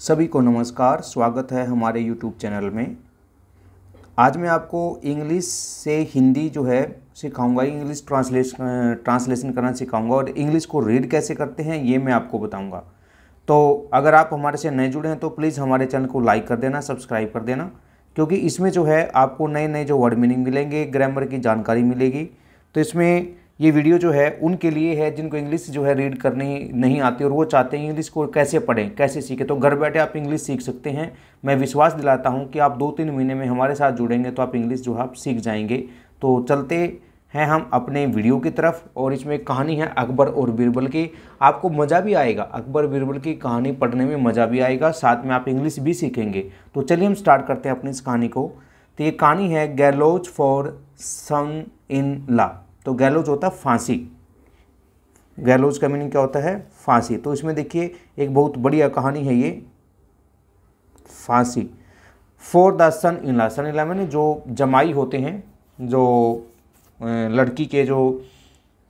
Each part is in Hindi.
सभी को नमस्कार स्वागत है हमारे यूट्यूब चैनल में आज मैं आपको इंग्लिश से हिंदी जो है सिखाऊंगा इंग्लिश ट्रांसलेशन ट्रांसलेशन करना सिखाऊंगा और इंग्लिश को रीड कैसे करते हैं ये मैं आपको बताऊंगा तो अगर आप हमारे से नए जुड़े हैं तो प्लीज़ हमारे चैनल को लाइक कर देना सब्सक्राइब कर देना क्योंकि इसमें जो है आपको नए नए जो वर्ड मीनिंग मिलेंगे ग्रामर की जानकारी मिलेगी तो इसमें ये वीडियो जो है उनके लिए है जिनको इंग्लिश जो है रीड करनी नहीं आती और वो चाहते हैं इंग्लिश को कैसे पढ़ें कैसे सीखें तो घर बैठे आप इंग्लिश सीख सकते हैं मैं विश्वास दिलाता हूँ कि आप दो तीन महीने में हमारे साथ जुड़ेंगे तो आप इंग्लिश जो है आप सीख जाएंगे तो चलते हैं हम अपने वीडियो की तरफ और इसमें कहानी है अकबर और बीरबल की आपको मज़ा भी आएगा अकबर बीरबल की कहानी पढ़ने में मज़ा भी आएगा साथ में आप इंग्लिश भी सीखेंगे तो चलिए हम स्टार्ट करते हैं अपनी इस कहानी को तो ये कहानी है गैलोज फॉर सन इन ला तो गैलोज होता है फांसी गैलोज का मीनिंग क्या होता है फांसी तो इसमें देखिए एक बहुत बढ़िया कहानी है ये फांसी फोर द सन इनला सन इला मैंने जो जमाई होते हैं जो लड़की के जो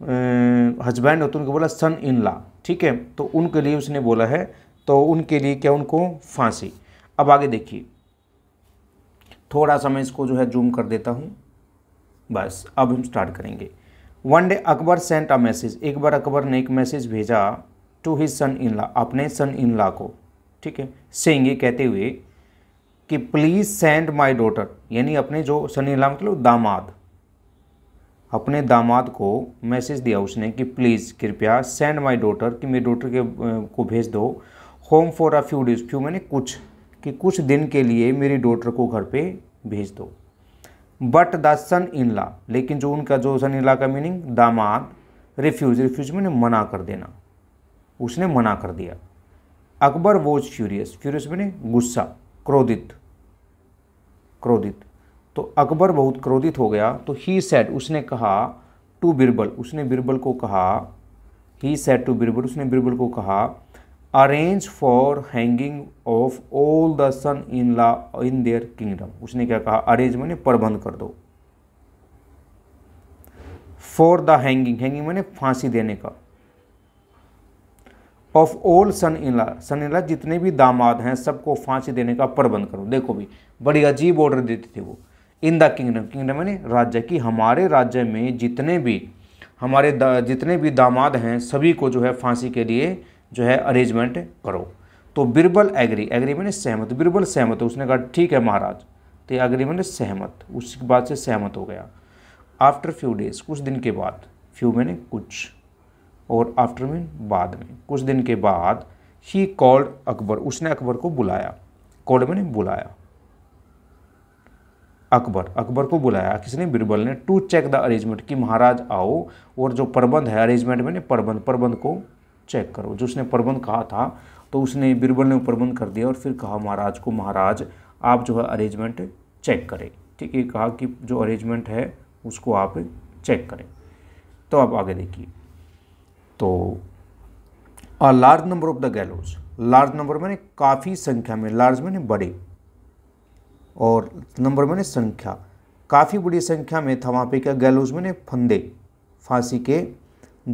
हस्बैंड होते हैं उनको बोला सन इन ला ठीक है तो उनके लिए उसने बोला है तो उनके लिए क्या उनको फांसी अब आगे देखिए थोड़ा सा मैं इसको जो है जूम कर देता हूँ बस अब हम स्टार्ट करेंगे one day Akbar sent a message एक बार अकबर ने एक मैसेज भेजा टू हिज सन इन ला अपने सन इन ला को ठीक है सेंगे कहते हुए कि प्लीज़ सेंड माई डॉटर यानी अपने जो सन इन ला मतलब दामाद अपने दामाद को मैसेज दिया उसने कि प्लीज़ कृपया सेंड माय डॉटर कि मेरी डॉटर के को भेज दो home for a few days few मैंने कुछ कि कुछ दिन के लिए मेरी डॉटर को घर पे भेज दो बट द सन इन ला लेकिन जो उनका जो सन इन ला का मीनिंग दामाद रिफ्यूज रिफ्यूज में मना कर देना उसने मना कर दिया अकबर वॉज फ्यूरियस फ्यूरियस मैंने गुस्सा क्रोधित क्रोधित तो अकबर बहुत क्रोधित हो गया तो ही सेट उसने कहा टू बिरबल उसने बिरबल को कहा ही सेट टू बिरबल उसने बिरबल को कहा arrange for hanging of all the son in law in their kingdom उसने क्या कहा अरेंज मैंने प्रबंध कर दो फॉर द हैंगिंग हैंगिंग मैंने फांसी देने का ऑफ ऑल सन इनला सन इनला जितने भी दामाद हैं सबको फांसी देने का प्रबंध करो देखो भी बड़ी अजीब ऑर्डर देते थे वो इन द किंगडम किंगडम मैंने राज्य की हमारे राज्य में जितने भी हमारे जितने भी दामाद हैं सभी को जो है फांसी के लिए जो है अरेंजमेंट करो तो बिरबल एग्री एग्री मैंने सहमत बिरबल सहमत उसने कहा ठीक है महाराज तो ये मैंने सहमत उसके बाद से सहमत हो गया आफ्टर फ्यू डेज कुछ दिन के बाद फ्यू मैंने कुछ और आफ्टर मीन बाद में कुछ दिन के बाद ही कॉल्ड अकबर उसने अकबर को बुलाया कॉल्ड मैंने बुलाया अकबर अकबर को बुलाया किसने बिरबल ने टू चेक द अरेंजमेंट कि महाराज आओ और जो प्रबंध है अरेंजमेंट मैंने प्रबंध प्रबंध को चेक करो जो उसने प्रबंध कहा था तो उसने बीरबल ने प्रबंध कर दिया और फिर कहा महाराज को महाराज आप जो है अरेंजमेंट चेक करें ठीक है कहा कि जो अरेंजमेंट है उसको आप चेक करें तो आप आगे देखिए तो a large number of the gallows large number मैंने काफ़ी संख्या में लार्ज मैंने बड़े और नंबर मैंने संख्या काफ़ी बड़ी संख्या में था वहाँ पे क्या गैलोज मैंने फंदे फांसी के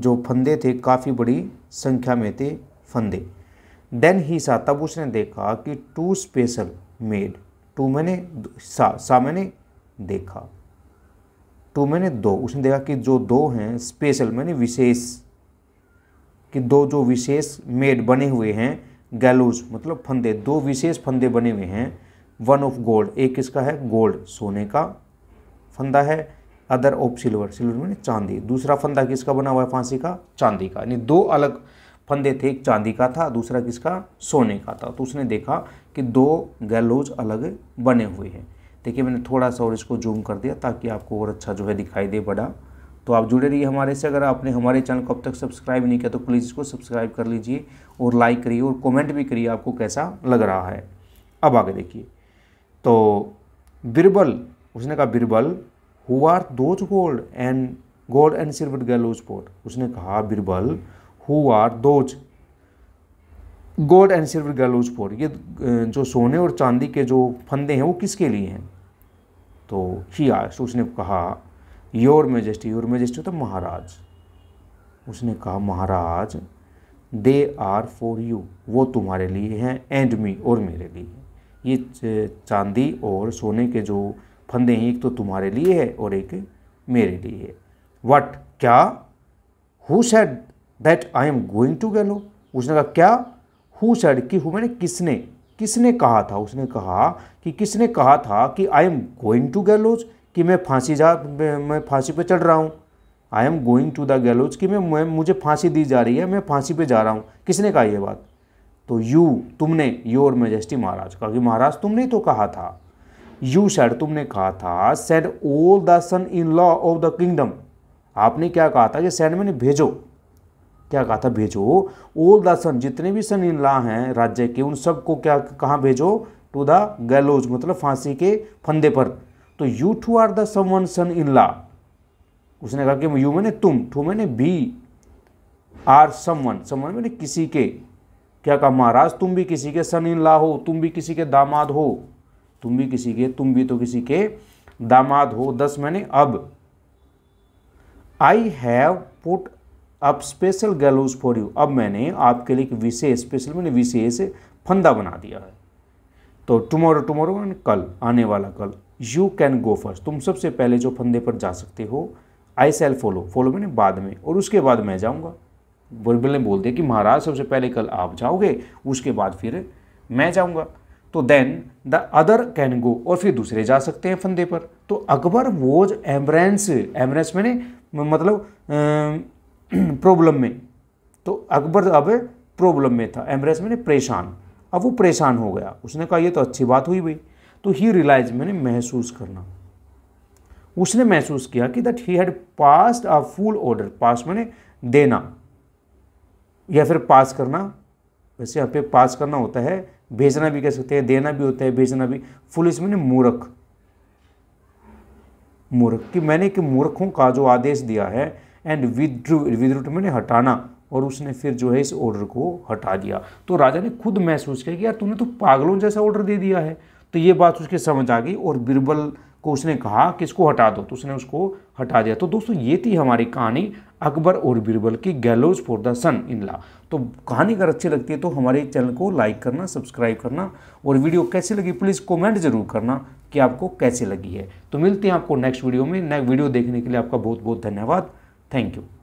जो फंदे थे काफ़ी बड़ी संख्या में थे फंदे देन ही सा तब उसने देखा कि टू स्पेशल मेड टू मैंने सा सा मैंने देखा टू मैंने दो उसने देखा कि जो दो हैं स्पेशल मैंने विशेष कि दो जो विशेष मेड बने हुए हैं गैलोज मतलब फंदे दो विशेष फंदे बने हुए हैं वन ऑफ गोल्ड एक इसका है गोल्ड सोने का फंदा है अदर ऑफ सिल्वर सिल्वर मैंने चांदी दूसरा फंदा किसका बना हुआ है फांसी का चांदी का यानी दो अलग फंदे थे एक चांदी का था दूसरा किसका सोने का था तो उसने देखा कि दो गैलोज अलग बने हुए हैं देखिए मैंने थोड़ा सा और इसको जूम कर दिया ताकि आपको और अच्छा जो है दिखाई दे बड़ा तो आप जुड़े रहिए हमारे से अगर आपने हमारे चैनल को अब तक सब्सक्राइब नहीं किया तो प्लीज़ इसको सब्सक्राइब कर लीजिए और लाइक करिए और कमेंट भी करिए आपको कैसा लग रहा है अब आगे देखिए तो बिरबल उसने कहा Birbal who are those gold and gold and silver gallows put उसने कहा Birbal who are those gold and silver gallows put ये जो सोने और चांदी के जो फंदे हैं वो किसके लिए हैं तो ही आस्ट उसने कहा योर मेजेस्टी योर मेजेस्टी तो महाराज उसने कहा Maharaj they are for you वो तुम्हारे लिए हैं एंड मी और मेरे लिए ये चांदी और सोने के जो फंदे एक तो तुम्हारे लिए है और एक मेरे लिए है वट क्या who said that I am going to gallow उसने कहा क्या हु सेड कि हु मैंने किसने किसने कहा था उसने कहा कि किसने कहा था कि I am going to gallows कि मैं फांसी जा मैं फांसी पे चढ़ रहा हूँ I am going to the gallows कि मैं मुझे फांसी दी जा रही है मैं फांसी पे जा रहा हूँ किसने कहा यह बात तो यू तुमने योर मेजेस्टी महाराज कहा कि महाराज तुमने तो कहा था यू सैड तुमने कहा था said all the son in law of the kingdom आपने क्या कहा था कि सैड मैंने भेजो क्या कहा था भेजो ऑल द सन जितने भी सन इन लॉ हैं राज्य के उन सबको क्या कहाँ भेजो टू द गैलोज मतलब फांसी के फंदे पर तो you too are the someone son in law उसने कहा कि यू मैंने तुम टू मैंने बी आर समवन समवन मैंने किसी के क्या कहा महाराज तुम भी किसी के सन इन लॉ हो तुम भी किसी के दामाद हो तुम भी किसी के तुम भी तो किसी के दामाद हो दस मैंने अब I have put up special gallows for you अब मैंने आपके लिए एक विशेष स्पेशल मैंने विशेष फंदा बना दिया है तो टुमारो टुमारो कल आने वाला कल यू कैन गो फर्स्ट तुम सबसे पहले जो फंदे पर जा सकते हो आई सेल फॉलो फॉलो मैंने बाद में और उसके बाद मैं जाऊँगा बुलबुल ने बोल दिया कि महाराज सबसे पहले कल आप जाओगे उसके बाद फिर मैं जाऊँगा तो then the other can go और फिर दूसरे जा सकते हैं फंदे पर तो अकबर वोज एमरेंस एमरेंस मैंने मतलब प्रॉब्लम में तो अकबर अब प्रॉब्लम में था एमरेंस मैंने परेशान अब वो परेशान हो गया उसने कहा ये तो अच्छी बात हुई भाई तो ही रियलाइज मैंने महसूस करना उसने महसूस किया कि that he had passed a full order pass मैंने देना या फिर पास करना वैसे यहाँ पे पास करना होता है भेजना भी कह सकते हैं देना भी होता है भेजना भी इसमें मैंने मूर्ख मूर्ख कि मैंने कि मूर्खों का जो आदेश दिया है एंड विद्रु विद्रुट मैंने हटाना और उसने फिर जो है इस ऑर्डर को हटा दिया तो राजा ने खुद महसूस किया कि यार तूने तो पागलों जैसा ऑर्डर दे दिया है तो ये बात उसके समझ आ गई और बिरबल को उसने कहा कि इसको हटा दो तो उसने उसको हटा दिया तो दोस्तों ये थी हमारी कहानी अकबर और बीरबल की गैलोज फॉर द सन इन ला तो कहानी अगर अच्छी लगती है तो हमारे चैनल को लाइक करना सब्सक्राइब करना और वीडियो कैसी लगी प्लीज़ कमेंट ज़रूर करना कि आपको कैसी लगी है तो मिलते हैं आपको नेक्स्ट वीडियो में नेक्स्ट वीडियो देखने के लिए आपका बहुत बहुत धन्यवाद थैंक यू